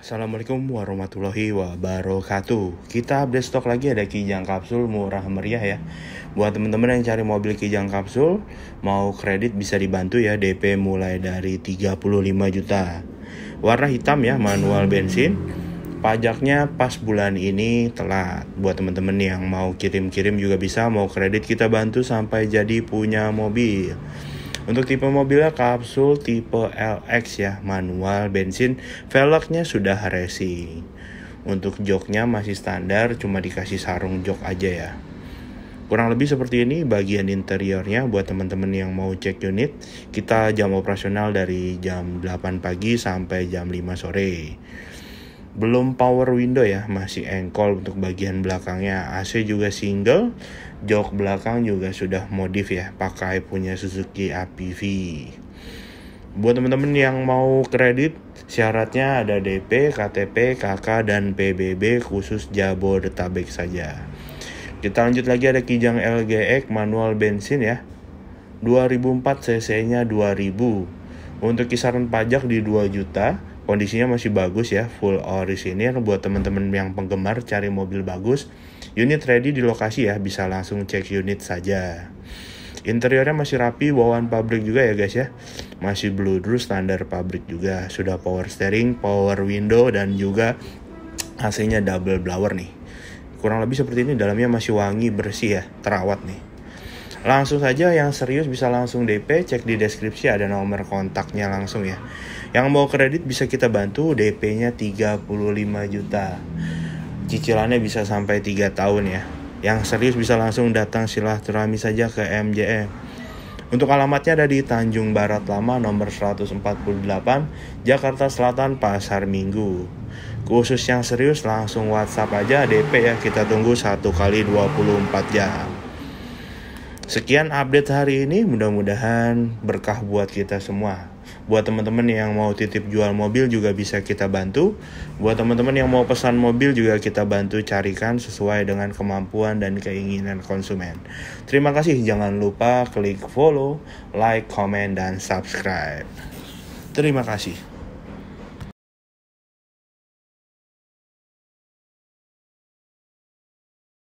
Assalamualaikum warahmatullahi wabarakatuh Kita update stok lagi ada Kijang Kapsul murah meriah ya Buat teman-teman yang cari mobil Kijang Kapsul Mau kredit bisa dibantu ya DP mulai dari 35 juta Warna hitam ya manual bensin Pajaknya pas bulan ini telat Buat teman-teman yang mau kirim-kirim juga bisa Mau kredit kita bantu sampai jadi punya mobil untuk tipe mobilnya kapsul tipe LX ya, manual bensin, velgnya sudah racing. Untuk joknya masih standar, cuma dikasih sarung jok aja ya. Kurang lebih seperti ini bagian interiornya buat teman-teman yang mau cek unit. Kita jam operasional dari jam 8 pagi sampai jam 5 sore belum power window ya masih engkol untuk bagian belakangnya AC juga single jok belakang juga sudah modif ya pakai punya Suzuki APV buat teman-teman yang mau kredit syaratnya ada DP, KTP, KK dan PBB khusus Jabodetabek saja. Kita lanjut lagi ada Kijang LGX manual bensin ya. 2004 cc-nya 2000. Untuk kisaran pajak di 2 juta, kondisinya masih bagus ya full original anu, buat teman-teman yang penggemar cari mobil bagus unit ready di lokasi ya bisa langsung cek unit saja interiornya masih rapi bawaan pabrik juga ya guys ya masih blue drew standar pabrik juga sudah power steering power window dan juga AC nya double blower nih kurang lebih seperti ini dalamnya masih wangi bersih ya terawat nih Langsung saja yang serius bisa langsung DP, cek di deskripsi ada nomor kontaknya langsung ya. Yang mau kredit bisa kita bantu DP-nya 35 juta. Cicilannya bisa sampai 3 tahun ya. Yang serius bisa langsung datang silaturahmi saja ke MJM. Untuk alamatnya ada di Tanjung Barat Lama nomor 148, Jakarta Selatan, Pasar Minggu. Khusus yang serius langsung WhatsApp aja DP ya, kita tunggu 1 kali 24 jam. Sekian update hari ini, mudah-mudahan berkah buat kita semua. Buat teman-teman yang mau titip jual mobil juga bisa kita bantu. Buat teman-teman yang mau pesan mobil juga kita bantu carikan sesuai dengan kemampuan dan keinginan konsumen. Terima kasih, jangan lupa klik follow, like, comment, dan subscribe. Terima kasih.